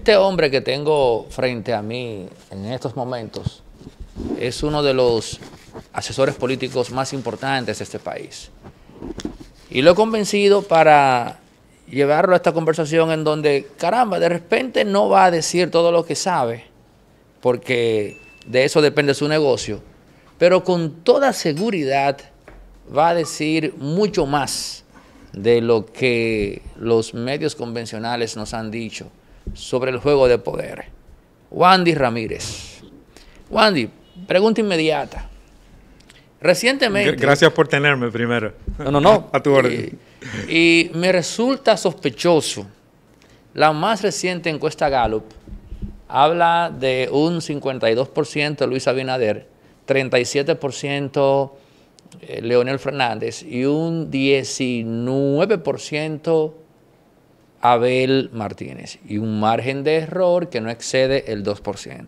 Este hombre que tengo frente a mí en estos momentos es uno de los asesores políticos más importantes de este país. Y lo he convencido para llevarlo a esta conversación en donde, caramba, de repente no va a decir todo lo que sabe, porque de eso depende su negocio, pero con toda seguridad va a decir mucho más de lo que los medios convencionales nos han dicho sobre el juego de poder. Wandy Ramírez. Wandy, pregunta inmediata. Recientemente. Gracias por tenerme primero. No, no, no. A tu orden. Y, me resulta sospechoso. La más reciente encuesta Gallup habla de un 52% Luis Abinader, 37% eh, Leonel Fernández y un 19% Abel Martínez y un margen de error que no excede el 2%.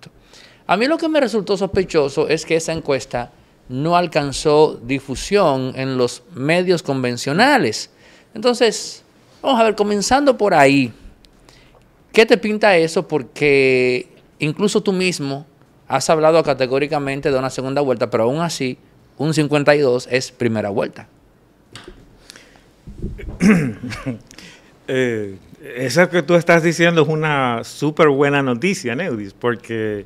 A mí lo que me resultó sospechoso es que esa encuesta no alcanzó difusión en los medios convencionales. Entonces, vamos a ver, comenzando por ahí, ¿qué te pinta eso? Porque incluso tú mismo has hablado categóricamente de una segunda vuelta, pero aún así, un 52 es primera vuelta. Eh, Esa que tú estás diciendo es una súper buena noticia, Neudis, porque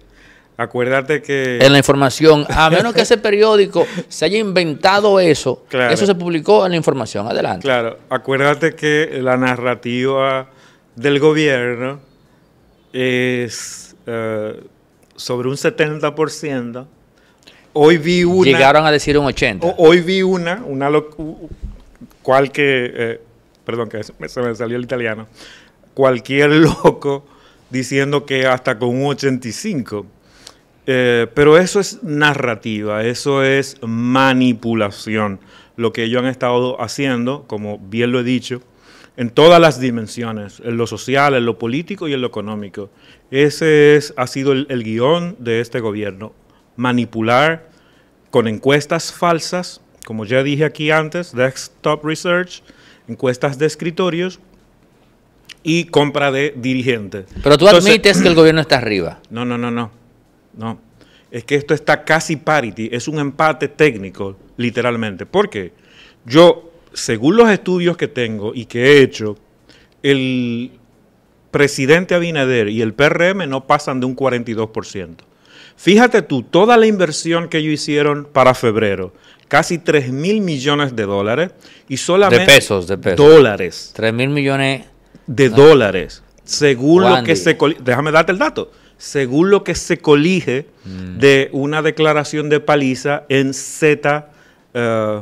acuérdate que... En la información, a menos que ese periódico se haya inventado eso, eso se publicó en la información, adelante. Claro, acuérdate que la narrativa del gobierno es eh, sobre un 70%. Hoy vi una... Llegaron a decir un 80%. Hoy vi una, una cual que... Eh, perdón, que se me salió el italiano, cualquier loco diciendo que hasta con un 85. Eh, pero eso es narrativa, eso es manipulación. Lo que ellos han estado haciendo, como bien lo he dicho, en todas las dimensiones, en lo social, en lo político y en lo económico. Ese es, ha sido el, el guión de este gobierno. Manipular con encuestas falsas, como ya dije aquí antes, desktop research, encuestas de escritorios y compra de dirigentes. Pero tú admites que el gobierno está arriba. No, no, no, no. No. Es que esto está casi parity, es un empate técnico, literalmente. ¿Por qué? Yo, según los estudios que tengo y que he hecho, el presidente Abinader y el PRM no pasan de un 42%. Fíjate tú, toda la inversión que ellos hicieron para febrero, casi 3 mil millones de dólares y solamente... De pesos, de pesos. Dólares. 3 mil millones... De dólares. Según lo que se... Déjame darte el dato. Según lo que se colige mm. de una declaración de paliza en Z... Eh,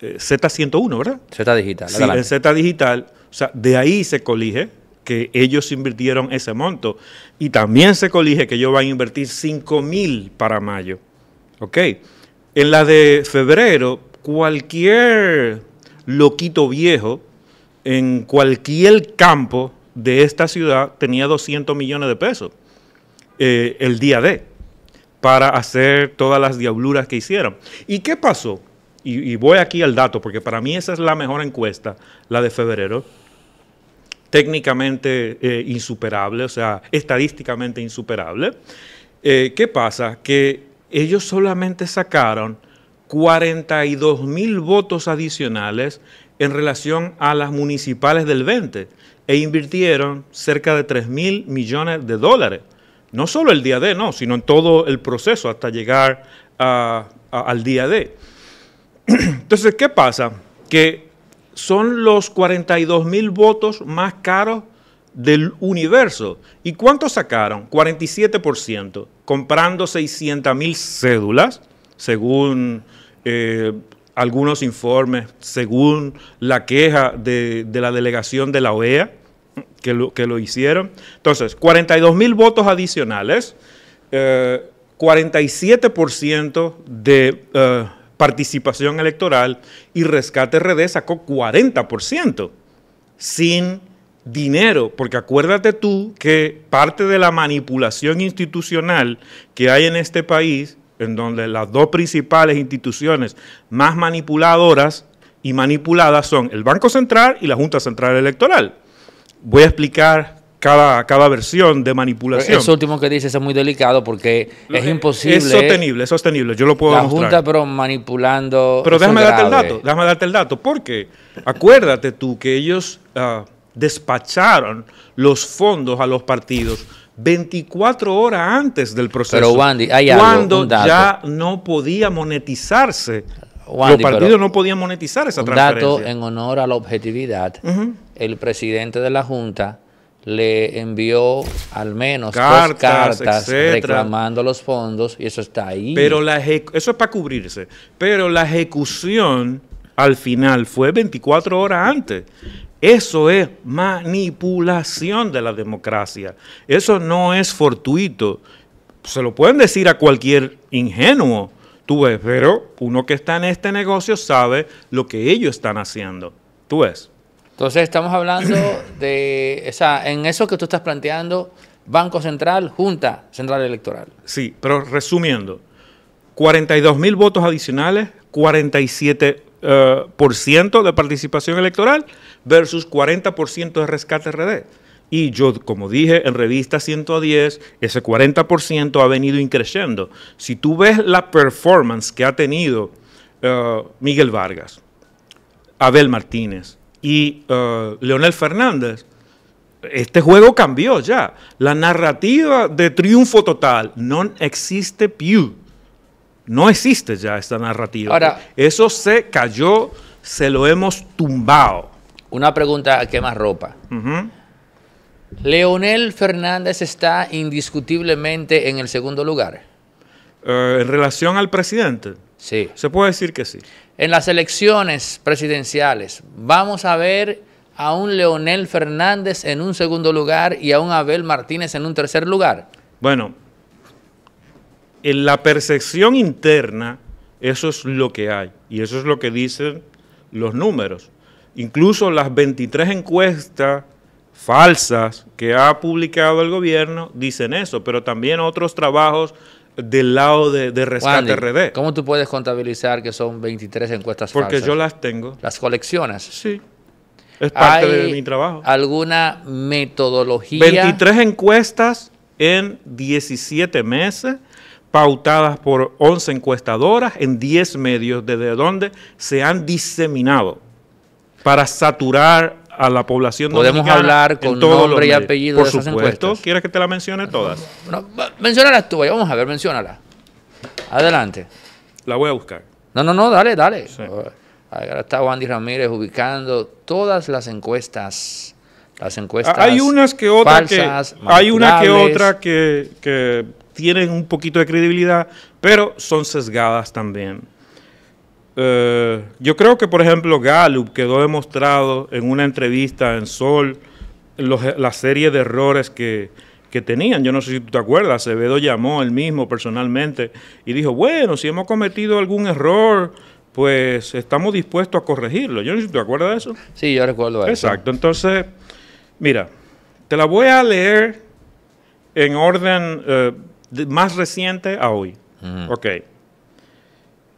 eh, Z101, ¿verdad? Z digital. Sí, en Z digital. O sea, de ahí se colige que ellos invirtieron ese monto. Y también se colige que ellos van a invertir 5 mil para mayo. ¿Ok? En la de febrero, cualquier loquito viejo en cualquier campo de esta ciudad tenía 200 millones de pesos eh, el día de para hacer todas las diabluras que hicieron. ¿Y qué pasó? Y, voy aquí al dato, porque para mí esa es la mejor encuesta, la de febrero, técnicamente eh, insuperable, o sea, estadísticamente insuperable. Eh, ¿Qué pasa? Que ellos solamente sacaron 42 mil votos adicionales en relación a las municipales del 20 e invirtieron cerca de 3 mil millones de dólares. No solo el día D, no, sino en todo el proceso hasta llegar al día D. Entonces, ¿qué pasa? Que son los 42 mil votos más caros del universo. ¿Y cuánto sacaron? 47%, comprando 600 mil cédulas, según eh, algunos informes, según la queja de, la delegación de la OEA, que lo, que lo hicieron. Entonces, 42 mil votos adicionales, 47% eh, de... Eh, participación electoral y Rescate RD sacó 40% sin dinero, porque acuérdate tú que parte de la manipulación institucional que hay en este país, en donde las dos principales instituciones más manipuladoras y manipuladas son el Banco Central y la Junta Central Electoral. Voy a explicar cada, cada versión de manipulación. Eso último que dices es muy delicado porque es imposible. Es sostenible, es sostenible. Yo lo puedo La Junta, pero manipulando. Pero déjame darte el dato, déjame darte el dato. ¿Por qué? acuérdate tú que ellos ah, despacharon los fondos a los partidos 24 horas antes del proceso. Pero Wandy, hay algo, cuando ya no podía monetizarse. los partidos no podían monetizar esa un Dato en honor a la objetividad, el presidente de la Junta le envió al menos cartas, dos cartas reclamando los fondos y eso está ahí. Pero la eso es para cubrirse, pero la ejecución al final fue 24 horas antes. Eso es manipulación de la democracia. Eso no es fortuito. Se lo pueden decir a cualquier ingenuo, tú ves, pero uno que está en este negocio sabe lo que ellos están haciendo. Tú ves. Entonces estamos hablando de, o sea, en eso que tú estás planteando, Banco Central, Junta Central Electoral. Sí, pero resumiendo, 42 mil votos adicionales, 47 eh, por ciento de participación electoral versus 40% de rescate RD. Y yo, como dije en revista 110, ese 40% ha venido increciendo. Si tú ves la performance que ha tenido eh, Miguel Vargas, Abel Martínez y eh, Leonel Fernández, este juego cambió ya. La narrativa de triunfo total no existe Pew. No existe ya esta narrativa. Ahora, Eso se cayó, se lo hemos tumbado. Una pregunta que más ropa. Leonel Fernández está indiscutiblemente en el segundo lugar. Eh, en relación al presidente. Sí. Se puede decir que sí. En las elecciones presidenciales, vamos a ver a un Leonel Fernández en un segundo lugar y a un Abel Martínez en un tercer lugar. Bueno, en la percepción interna, eso es lo que hay y eso es lo que dicen los números. Incluso las 23 encuestas falsas que ha publicado el gobierno dicen eso, pero también otros trabajos del lado de, de Rescate RD. ¿Cómo tú puedes contabilizar que son 23 encuestas falsas? Porque yo las tengo. ¿Las coleccionas? Sí. Es parte de mi trabajo. ¿Alguna metodología? 23 encuestas en 17 meses pautadas por 11 encuestadoras en 10 medios desde donde se han diseminado para saturar a la población Podemos hablar con todos nombre y apellido de supuesto, esas encuestas. ¿quieres que te la mencione todas? No, menciónalas tú, vamos a ver, menciónalas. Adelante. La voy a buscar. No, no, no, dale, dale. Ahora está Wandy Ramírez ubicando todas las encuestas. Las ah, encuestas. Hay unas que otras Hay una que otra que tienen un poquito de credibilidad, pero son sesgadas también. Eh, yo creo que, por ejemplo, Gallup quedó demostrado en una entrevista en Sol la serie de errores que, tenían. Yo no sé si tú te acuerdas, Acevedo llamó él mismo personalmente y dijo, bueno, si hemos cometido algún error, pues estamos dispuestos a corregirlo. Yo no sé si tú te acuerdas de eso. Sí, yo recuerdo eso. Exacto, entonces, mira, te la voy a leer en orden eh, más reciente a hoy. Ok.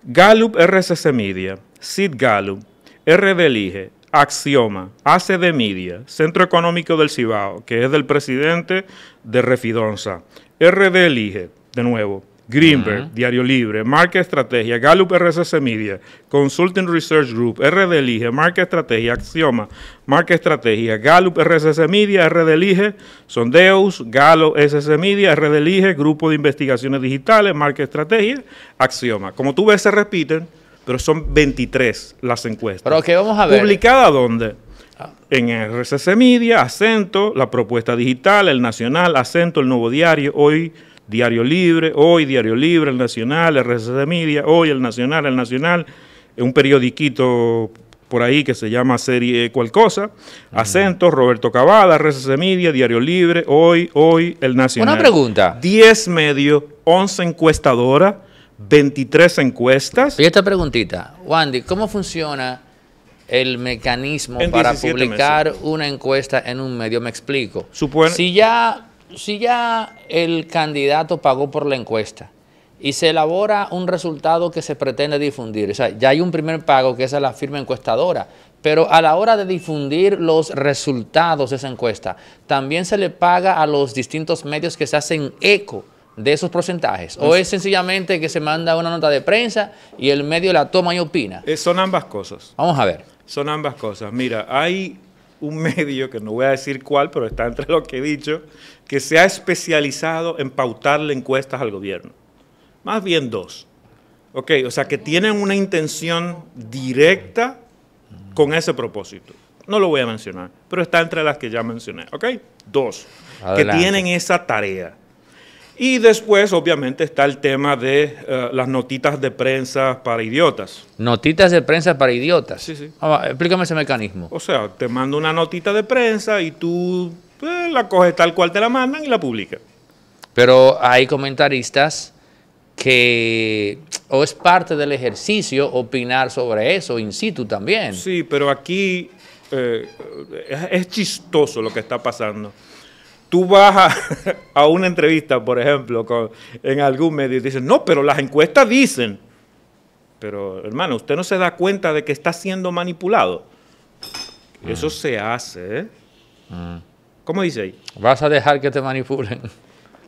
Gallup RCC Media, Sid Gallup, R. Elige Axioma, ACD Media, Centro Económico del Cibao, que es del presidente de Refidonza, RD Elige de nuevo, Greenberg, Diario Libre, Marca Estrategia, Gallup RSS Media, Consulting Research Group, RD Elige, Marca Estrategia, Axioma, Marca Estrategia, Gallup RSS Media, RD Elige, Sondeos, Galo SC Media, RD Elige, Grupo de Investigaciones Digitales, Marca Estrategia, Axioma. Como tú ves, se repiten, pero son 23 las encuestas. Pero qué vamos a ver. ¿Publicada dónde? Ah. en RSS Media, Acento, La Propuesta Digital, El Nacional, Acento, El Nuevo Diario, Hoy Diario Libre, hoy Diario Libre, El Nacional, RCC Media, hoy El Nacional, El Nacional, eh, un periodiquito por ahí que se llama Serie Cual Cosa, Acentos, Roberto Cavada, RCC Media, Diario Libre, hoy, hoy, El Nacional. Una pregunta. 10 medios, 11 encuestadoras, 23 encuestas. Y esta preguntita, Wandy, ¿cómo funciona el mecanismo para publicar una encuesta en un medio? Me explico. si ya si ya el candidato pagó por la encuesta y se elabora un resultado que se pretende difundir, o sea, ya hay un primer pago que es a la firma encuestadora, pero a la hora de difundir los resultados de esa encuesta, también se le paga a los distintos medios que se hacen eco de esos porcentajes? ¿O es sencillamente que se manda una nota de prensa y el medio la toma y opina? Eh, son ambas cosas. Vamos a ver. Son ambas cosas. Mira, hay un medio que no voy a decir cuál, pero está entre lo que he dicho, que se ha especializado en pautarle encuestas al gobierno. Más bien dos. Ok, o sea que tienen una intención directa con ese propósito. No lo voy a mencionar, pero está entre las que ya mencioné. Ok, dos. Que tienen esa tarea. Y después, obviamente, está el tema de eh, las notitas de prensa para idiotas. Notitas de prensa para idiotas. Sí, sí. Ah, explícame ese mecanismo. O sea, te mando una notita de prensa y tú pues la coge tal cual te la mandan y la publica. Pero hay comentaristas que o es parte del ejercicio opinar sobre eso in situ también. Sí, pero aquí eh, es chistoso lo que está pasando. Tú vas a, una entrevista, por ejemplo, en algún medio y dices, no, pero las encuestas dicen. Pero hermano, usted no se da cuenta de que está siendo manipulado. Mm. Eso se hace. ¿eh? Mm. ¿Cómo dice ahí? Vas a dejar que te manipulen.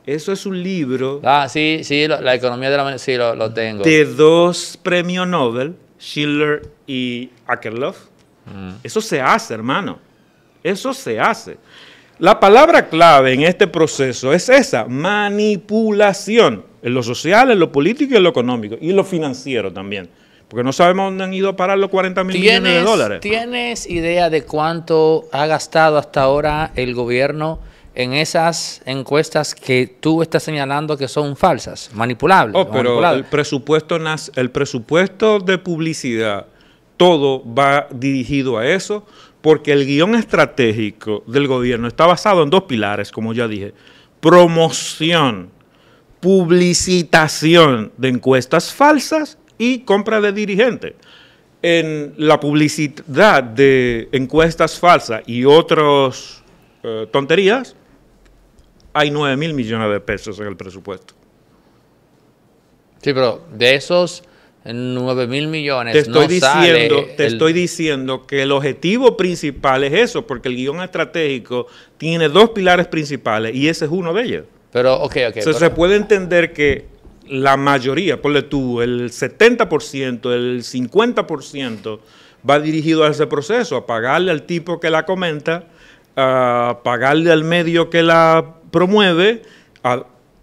Eso es un libro. Ah, sí, sí, la economía de la sí, lo, tengo. De dos premios Nobel, Schiller y Akerlof. Mm. Eso se hace, hermano. Eso se hace. La palabra clave en este proceso es esa, manipulación, en lo social, en lo político y en lo económico, y en lo financiero también. Porque no sabemos dónde han ido a parar los 40 mil millones de dólares. ¿Tienes idea de cuánto ha gastado hasta ahora el gobierno en esas encuestas que tú estás señalando que son falsas, manipulables? Oh, pero El, presupuesto, el presupuesto de publicidad, todo va dirigido a eso, porque el guión estratégico del gobierno está basado en dos pilares, como ya dije. Promoción, publicitación de encuestas falsas y compra de dirigentes. En la publicidad de encuestas falsas y otras eh, tonterías, hay 9 mil millones de pesos en el presupuesto. Sí, pero de esos 9 mil millones. Te estoy, diciendo, te estoy diciendo que el objetivo principal es eso, porque el guión estratégico tiene dos pilares principales y ese es uno de ellos. Pero, ok, ok. Se puede entender que la mayoría, ponle tú, el 70%, el 50% va dirigido a ese proceso, a pagarle al tipo que la comenta, a pagarle al medio que la promueve,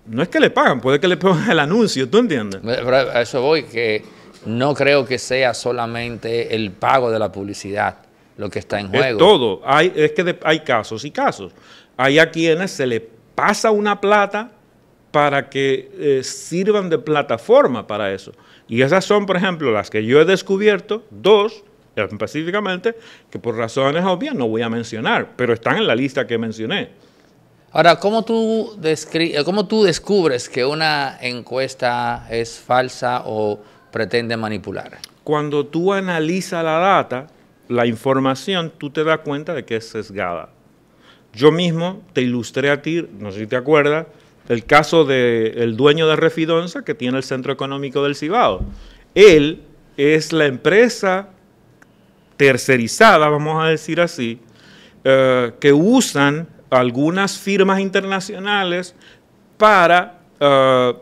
no es que le pagan, puede que le pongan el anuncio, ¿tú entiendes? a eso voy, que no creo que sea solamente el pago de la publicidad lo que está en juego. Es todo, hay, es que hay casos y casos. Hay a quienes se le pasa una plata para que eh, sirvan de plataforma para eso. Y esas son, por ejemplo, las que yo he descubierto, dos específicamente, que por razones obvias no voy a mencionar, pero están en la lista que mencioné. Ahora, ¿cómo tú, eh, cómo tú descubres que una encuesta es falsa o pretende manipular? Cuando tú analizas la data, la información, tú te das cuenta de que es sesgada. Yo mismo te ilustré a ti, no sé si te acuerdas, el caso del dueño de Refidonza, que tiene el Centro Económico del Cibao. Él es la empresa tercerizada, vamos a decir así, eh, que usan algunas firmas internacionales para eh,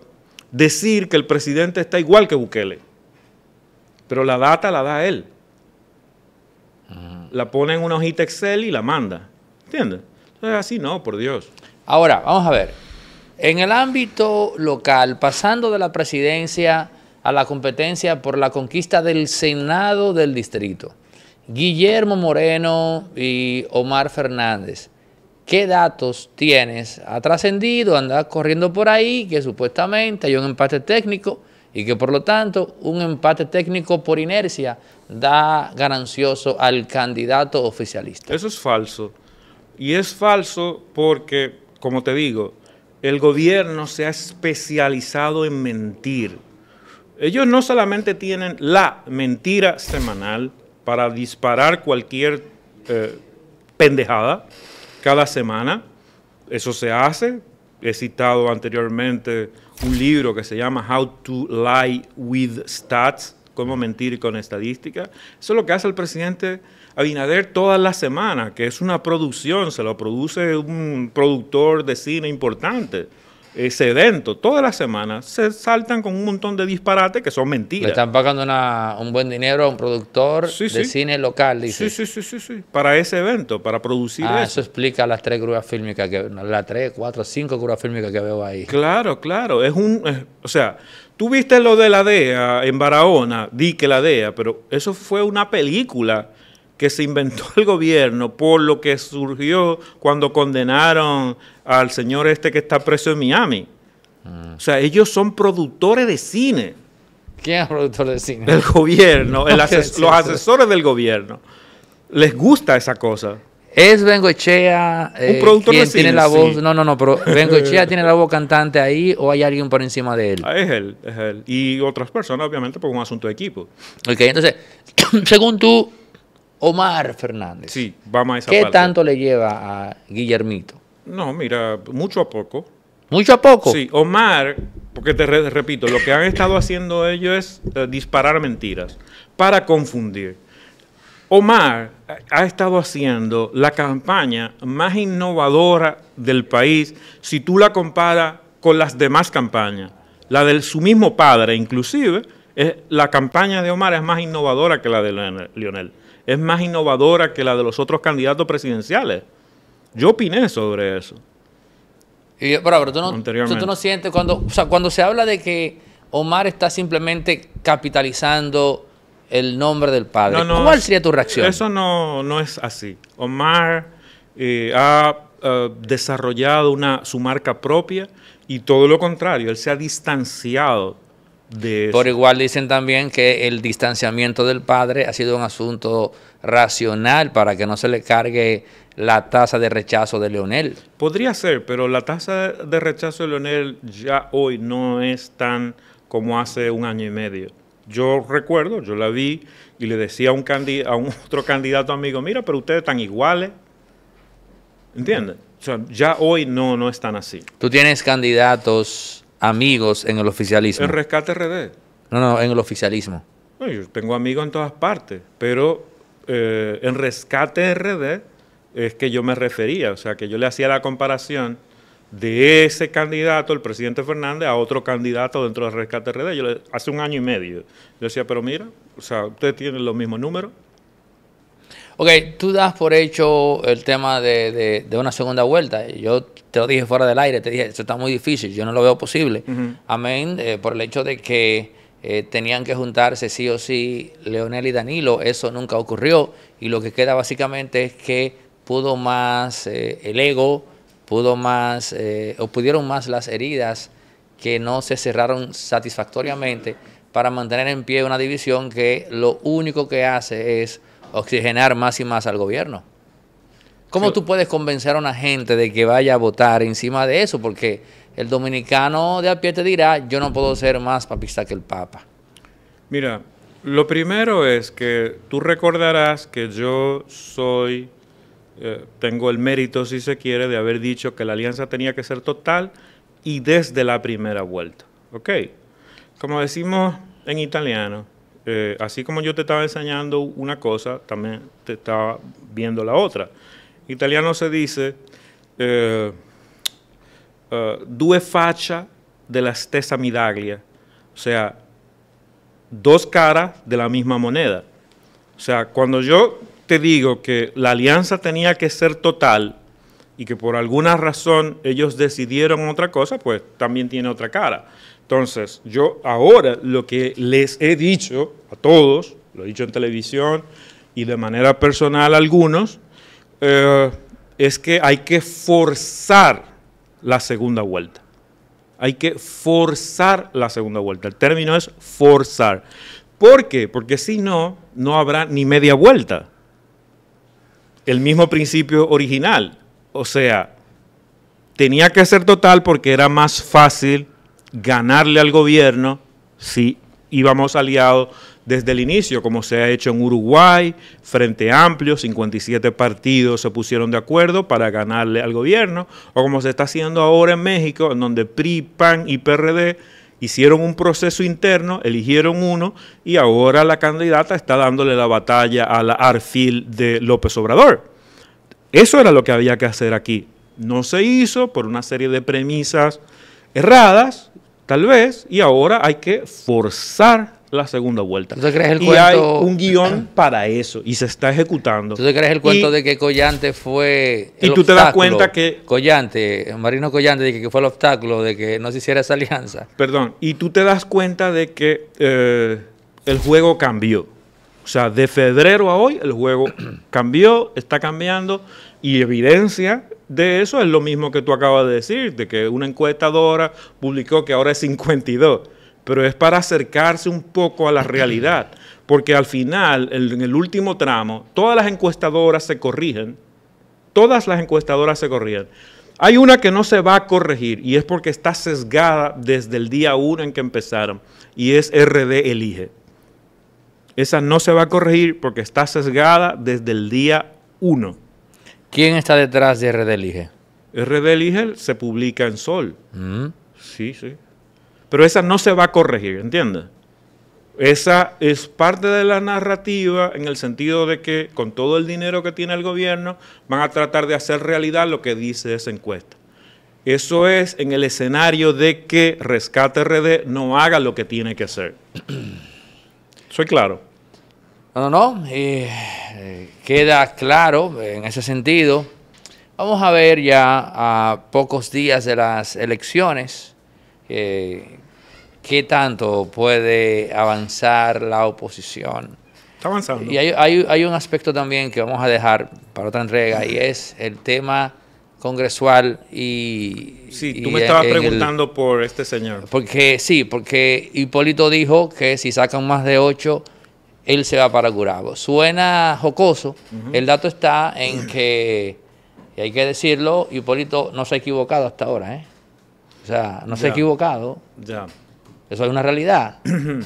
decir que el presidente está igual que Bukele. Pero la data la da él. La pone en una hojita Excel y la manda. ¿Entiendes? Entonces así no, por Dios. Ahora, vamos a ver. En el ámbito local, pasando de la presidencia a la competencia por la conquista del Senado del distrito, Guillermo Moreno y Omar Fernández, ¿qué datos tienes? ¿Ha trascendido? ¿Anda corriendo por ahí que supuestamente hay un empate técnico y que por lo tanto un empate técnico por inercia da ganancioso al candidato oficialista? Eso es falso. Y es falso porque, como te digo, el gobierno se ha especializado en mentir. Ellos no solamente tienen la mentira semanal para disparar cualquier eh, pendejada cada semana, eso se hace. He citado anteriormente un libro que se llama How to Lie with Stats, cómo mentir con estadística. Eso es lo que hace el presidente Abinader todas las semanas, que es una producción, se lo produce un productor de cine importante. Ese evento, todas las semanas se saltan con un montón de disparates que son mentiras. Le están pagando un buen dinero a un productor de cine local, dice. Sí, sí, sí, sí, sí, para ese evento, para producir ah, eso. explica las tres grúas fílmicas, que, las tres, cuatro, cinco grúas fílmicas que veo ahí. Claro, claro, es un, o sea, Tú viste lo de la DEA en Barahona, di que la DEA, pero eso fue una película que se inventó el gobierno por lo que surgió cuando condenaron al señor este que está preso en Miami. O sea, ellos son productores de cine. ¿Quién es productor de cine? El gobierno, los asesores del gobierno. Les gusta esa cosa. Es Bengochea Eh, un productor tiene la voz. No, no, no, pero tiene la voz cantante ahí o hay alguien por encima de él. Ah, es él, es él. Y otras personas, obviamente, por un asunto de equipo. Ok, entonces, según tú, Omar Fernández. Sí, vamos a esa ¿Qué tanto le lleva a Guillermito? No, mira, mucho a poco. ¿Mucho a poco? Sí, Omar, porque te repito, lo que han estado haciendo ellos es eh, disparar mentiras para confundir. Omar ha estado haciendo la campaña más innovadora del país si tú la comparas con las demás campañas. La de su mismo padre, inclusive, la campaña de Omar es más innovadora que la de Lionel. Es más innovadora que la de los otros candidatos presidenciales. Yo opiné sobre eso. Y pero, tú, no, tú no sientes cuando, o sea, cuando se habla de que Omar está simplemente capitalizando el nombre del Padre. No, ¿Cuál sería tu reacción? Eso no, no es así. Omar eh, ha eh, desarrollado una, su marca propia y todo lo contrario, él se ha distanciado de Por igual dicen también que el distanciamiento del Padre ha sido un asunto racional para que no se le cargue la tasa de rechazo de Leonel. Podría ser, pero la tasa de rechazo de Leonel ya hoy no es tan como hace un año y medio. Yo recuerdo, yo la vi y le decía a un, a otro candidato amigo, mira, pero ustedes están iguales. ¿Entiendes? O sea, ya hoy no, no están así. Tú tienes candidatos amigos en el oficialismo. En Rescate RD. No, no, en el oficialismo. yo tengo amigos en todas partes, pero eh, en Rescate RD es que yo me refería, o sea, que yo le hacía la comparación de ese candidato, el presidente Fernández, a otro candidato dentro de Rescate RD. Yo hace un año y medio. Yo decía, pero mira, o sea, ustedes tienen los mismos números. Ok, tú das por hecho el tema de, una segunda vuelta. Yo te lo dije fuera del aire, te dije, eso está muy difícil, yo no lo veo posible. Amén, eh, por el hecho de que eh, tenían que juntarse sí o sí Leonel y Danilo, eso nunca ocurrió. Y lo que queda básicamente es que pudo más eh, el ego, pudo más eh, o pudieron más las heridas que no se cerraron satisfactoriamente para mantener en pie una división que lo único que hace es oxigenar más y más al gobierno. ¿Cómo tú puedes convencer a una gente de que vaya a votar encima de eso? Porque el dominicano de a pie te dirá, yo no puedo ser más papista que el Papa. Mira, lo primero es que tú recordarás que yo soy eh, tengo el mérito, si se quiere, de haber dicho que la alianza tenía que ser total y desde la primera vuelta. ¿Ok? Como decimos en italiano, eh, así como yo te estaba enseñando una cosa, también te estaba viendo la otra. Italiano se dice eh, due faccia della stessa midaglia, o sea, dos caras de la misma moneda. O sea, cuando yo te digo que la alianza tenía que ser total y que por alguna razón ellos decidieron otra cosa, pues también tiene otra cara. Entonces, yo ahora lo que les he dicho a todos, lo he dicho en televisión y de manera personal a algunos, eh, es que hay que forzar la segunda vuelta. Hay que forzar la segunda vuelta. El término es forzar. ¿Por qué? Porque si no, no habrá ni media vuelta el mismo principio original. O sea, tenía que ser total porque era más fácil ganarle al gobierno si íbamos aliados desde el inicio, como se ha hecho en Uruguay, Frente Amplio, 57 partidos se pusieron de acuerdo para ganarle al gobierno, o como se está haciendo ahora en México, en donde PRI, PAN y PRD hicieron un proceso interno, eligieron uno y ahora la candidata está dándole la batalla a la arfil de López Obrador. Eso era lo que había que hacer aquí. No se hizo por una serie de premisas erradas, tal vez, y ahora hay que forzar la segunda vuelta. y hay un guión para eso y se está ejecutando. ¿Tú crees el cuento de que Collante fue Y tú te das cuenta que Collante, Marino Collante de que fue el obstáculo de que no se hiciera esa alianza. Perdón, y tú te das cuenta de que eh, el juego cambió. O sea, de febrero a hoy el juego cambió, está cambiando y evidencia de eso es lo mismo que tú acabas de decir, de que una encuestadora publicó que ahora es 52 pero es para acercarse un poco a la realidad, porque al final, en el último tramo, todas las encuestadoras se corrigen, todas las encuestadoras se corrigen. Hay una que no se va a corregir y es porque está sesgada desde el día uno en que empezaron y es RD Elige. Esa no se va a corregir porque está sesgada desde el día uno. ¿Quién está detrás de RD Elige? RD Elige se publica en Sol. Mm. Sí, sí. Pero esa no se va a corregir, ¿entiendes? Esa es parte de la narrativa en el sentido de que con todo el dinero que tiene el gobierno van a tratar de hacer realidad lo que dice esa encuesta. Eso es en el escenario de que Rescate RD no haga lo que tiene que hacer. ¿Soy claro? No, no, no. Eh, queda claro en ese sentido. Vamos a ver ya a pocos días de las elecciones eh, qué tanto puede avanzar la oposición. Está avanzando. Y hay, un aspecto también que vamos a dejar para otra entrega y es el tema congresual y... Sí, tú me estabas preguntando por este señor. Porque sí, porque Hipólito dijo que si sacan más de ocho, él se va para Curago Suena jocoso, el dato está en que, y hay que decirlo, Hipólito no se ha equivocado hasta ahora, ¿eh? O sea, no se ha equivocado. Ya. Eso es una realidad.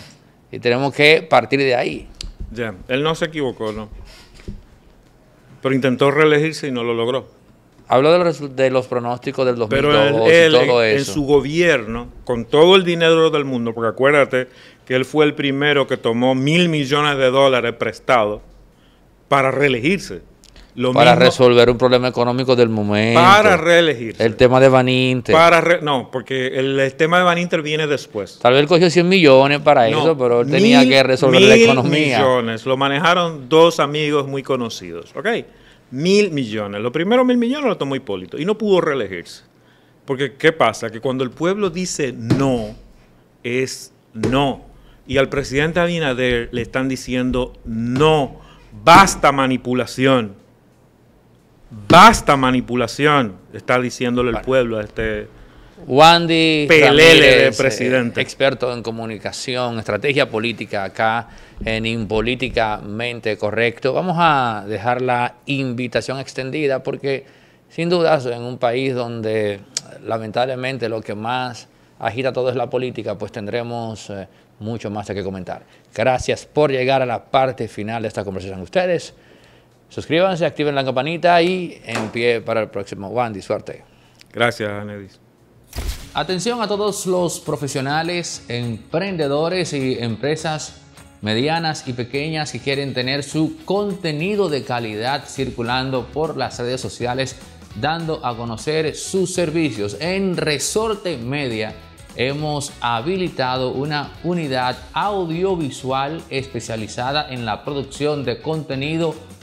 y tenemos que partir de ahí. Ya, él no se equivocó, ¿no? Pero intentó reelegirse y no lo logró. Hablo de los, pronósticos del 2002 Pero él, y todo en su gobierno, con todo el dinero del mundo, porque acuérdate que él fue el primero que tomó mil millones de dólares prestados para reelegirse para resolver un problema económico del momento. Para reelegir. El tema de Van Inter. Para no, porque el, tema de Van Inter viene después. Tal vez cogió 100 millones para eso, pero tenía que resolver la economía. millones. Lo manejaron dos amigos muy conocidos. ¿Ok? Mil millones. Lo primero, mil millones lo tomó Hipólito y no pudo reelegirse. Porque, ¿qué pasa? Que cuando el pueblo dice no, es no. Y al presidente Abinader le están diciendo no, basta manipulación Basta manipulación, está diciéndole el pueblo a este Wandy Pelele de eh, presidente. experto en comunicación, estrategia política acá en Impolíticamente Correcto. Vamos a dejar la invitación extendida porque sin dudas en un país donde lamentablemente lo que más agita todo es la política, pues tendremos eh, mucho más que comentar. Gracias por llegar a la parte final de esta conversación. Ustedes Suscríbanse, activen la campanita y en pie para el próximo. Wandy, suerte. Gracias, Nevis. Atención a todos los profesionales, emprendedores y empresas medianas y pequeñas que quieren tener su contenido de calidad circulando por las redes sociales, dando a conocer sus servicios. En Resorte Media hemos habilitado una unidad audiovisual especializada en la producción de contenido